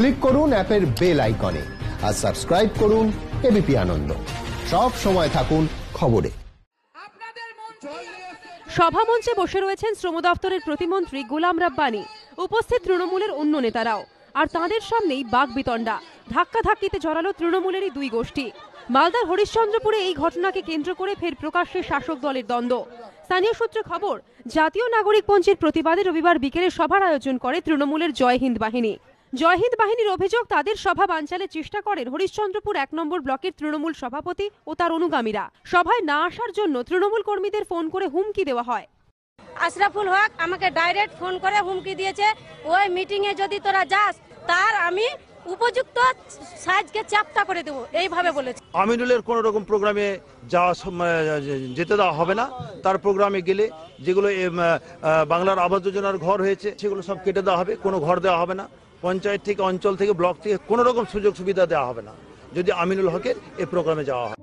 click করুন অ্যাপের bell আইকনে আর সাবস্ক্রাইব করুন এবিপি আনন্দ সব সময় থাকুন খবরে সভামঞ্চে বসে রয়েছেন শ্রম দপ্তরের প্রতিমন্ত্রী গোলাম রাব্বানি উপস্থিত তৃণমূলের অন্য নেতারাও আর তাদের সামনেই বাঘ বিতণ্ডা ধাক্কা ধাক্কিতে জড়ালো তৃণমূলেরই দুই গোষ্ঠী মালদার হরিশ্চন্দ্রপুরে এই ঘটনাকে কেন্দ্র করে ফের প্রকাশ্যে শাসক দলের দ্বন্দ্ব স্থানীয় সূত্রে খবর জাতীয় নাগরিক পঞ্চের প্রতিবাদে রবিবার বিকেলে সভার আয়োজন করে তৃণমূলের জয় হিন্দ বাহিনী জয়হিন্দ বাহিনীর অভিযোগ তাদের সভা বাঞ্চালে চেষ্টা করেন হরিশ্চন্দ্রপুর এক নম্বর ব্লকের তৃণমূল সভাপতি ও তার অনুগামীরা সভায় না আসার জন্য তৃণমূল কর্মীদের ফোন করে হুমকি দেওয়া হয় আশরাফুল হক আমাকে ডাইরেক্ট ফোন করে হুমকি দিয়েছে ওই মিটিংয়ে যদি তোরা যাস তার আমি উপযুক্ত সাইজকে চাপটা করে দেবো এইভাবে বলেছে আমিনুলের কোন রকম প্রোগ্রামে যাওয়া যেতে দেওয়া হবে না তার প্রোগ্রামে গেলে যেগুলো বাংলার আবাস যোজনার ঘর হয়েছে সেগুলো সব কেটে দেওয়া হবে কোনো ঘর দেওয়া হবে না পঞ্চায়েত থেকে অঞ্চল থেকে ব্লক থেকে কোনো রকম সুযোগ সুবিধা দেওয়া হবে না যদি আমিনুল হকের এই প্রোগ্রামে যাওয়া হয়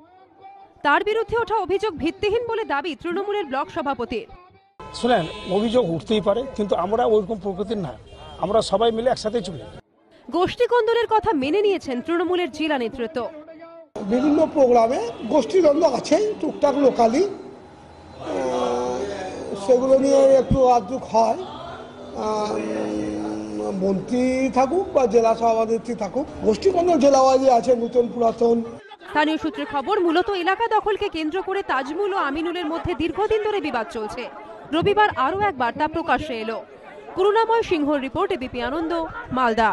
তার বিরুদ্ধে ওঠা অভিযোগ ভিত্তিহীন বলে দাবি তৃণমূলের ব্লক সভাপতির শুনেন অভিযোগ উঠতেই পারে কিন্তু আমরা ওইরকম প্রকৃতির না আমরা সবাই মিলে একসাথে চলি গোষ্ঠী কন্দলের কথা মেনে নিয়েছেন তৃণমূলের জেলা নেতৃত্ব বিভিন্ন প্রোগ্রামে গোষ্ঠী দ্বন্দ্ব আছে টুকটাক লোকালি সেগুলো নিয়ে একটু আধটুক হয় মন্ত্রী থাকুক বা জেলা সভাপতি থাকুক গোষ্ঠীকন্দ জেলা ওয়াইজে আছে নতুন পুরাতন স্থানীয় সূত্রে খবর মূলত এলাকা দখলকে কেন্দ্র করে তাজমুল ও আমিনুলের মধ্যে দীর্ঘদিন ধরে বিবাদ চলছে রবিবার আরও এক বার্তা প্রকাশ্যে এলো করুণাময় সিংহর রিপোর্ট এবিপি আনন্দ মালদা